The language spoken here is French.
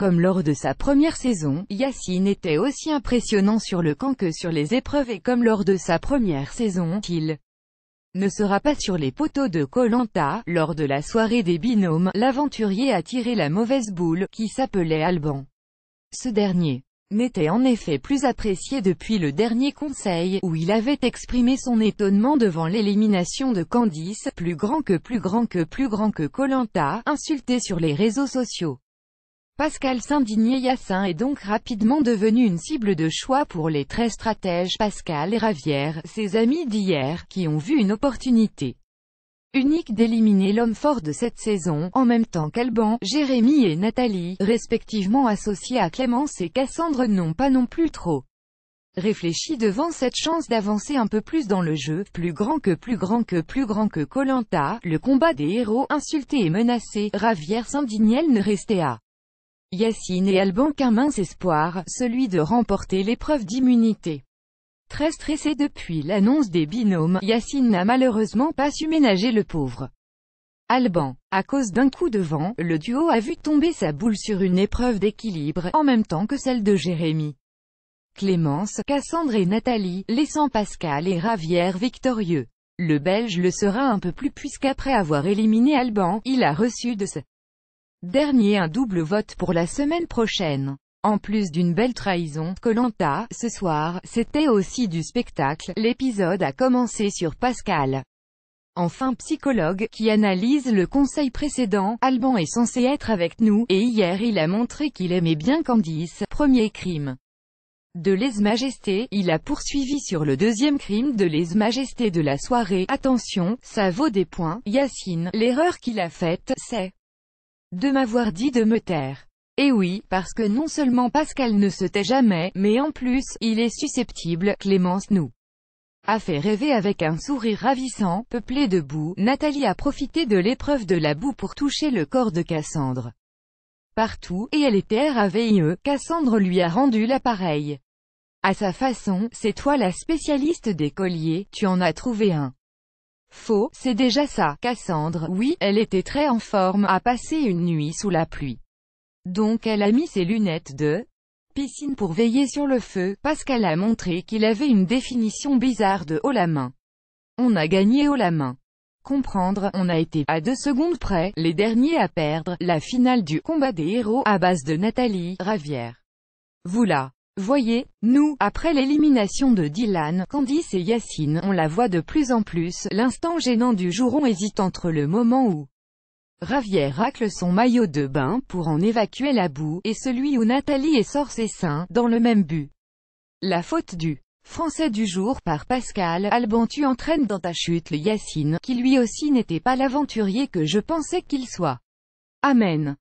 Comme lors de sa première saison, Yacine était aussi impressionnant sur le camp que sur les épreuves et comme lors de sa première saison, il ne sera pas sur les poteaux de Colanta. Lors de la soirée des binômes, l'aventurier a tiré la mauvaise boule, qui s'appelait Alban. Ce dernier n'était en effet plus apprécié depuis le dernier conseil, où il avait exprimé son étonnement devant l'élimination de Candice, plus grand que plus grand que plus grand que Colanta, insulté sur les réseaux sociaux. Pascal Saint-Digné-Yassin est donc rapidement devenu une cible de choix pour les très stratèges Pascal et Ravière, ses amis d'hier, qui ont vu une opportunité unique d'éliminer l'homme fort de cette saison, en même temps qu'Alban, Jérémy et Nathalie, respectivement associés à Clémence et Cassandre n'ont pas non plus trop réfléchi devant cette chance d'avancer un peu plus dans le jeu, plus grand que plus grand que plus grand que Colanta, le combat des héros insultés et menacés, Ravière Sandiniel ne restait à Yacine et Alban qu'un mince espoir, celui de remporter l'épreuve d'immunité. Très stressé depuis l'annonce des binômes, Yacine n'a malheureusement pas su ménager le pauvre. Alban. À cause d'un coup de vent, le duo a vu tomber sa boule sur une épreuve d'équilibre, en même temps que celle de Jérémy. Clémence, Cassandre et Nathalie, laissant Pascal et Ravière victorieux. Le Belge le sera un peu plus puisqu'après avoir éliminé Alban, il a reçu de ce Dernier un double vote pour la semaine prochaine. En plus d'une belle trahison, Colanta, ce soir, c'était aussi du spectacle, l'épisode a commencé sur Pascal. Enfin psychologue, qui analyse le conseil précédent, Alban est censé être avec nous, et hier il a montré qu'il aimait bien Candice, premier crime. De l'aise majesté il a poursuivi sur le deuxième crime de l'aise majesté de la soirée, attention, ça vaut des points, Yacine, l'erreur qu'il a faite, c'est de m'avoir dit de me taire. Et oui, parce que non seulement Pascal ne se tait jamais, mais en plus, il est susceptible, Clémence nous a fait rêver avec un sourire ravissant, peuplé de boue, Nathalie a profité de l'épreuve de la boue pour toucher le corps de Cassandre. Partout, et elle était RAVIE, Cassandre lui a rendu l'appareil. À sa façon, c'est toi la spécialiste des colliers, tu en as trouvé un. Faux, c'est déjà ça. Cassandre, oui, elle était très en forme, à passer une nuit sous la pluie. Donc elle a mis ses lunettes de piscine pour veiller sur le feu, parce qu'elle a montré qu'il avait une définition bizarre de haut la main. On a gagné haut la main. Comprendre, on a été, à deux secondes près, les derniers à perdre, la finale du combat des héros, à base de Nathalie, Ravière. Vous là. Voyez, nous, après l'élimination de Dylan, Candice et Yacine, on la voit de plus en plus, l'instant gênant du jour on hésite entre le moment où Ravier racle son maillot de bain pour en évacuer la boue, et celui où Nathalie essore ses seins, dans le même but. La faute du Français du jour par Pascal, Alban tu entraînes dans ta chute le Yacine, qui lui aussi n'était pas l'aventurier que je pensais qu'il soit. Amen.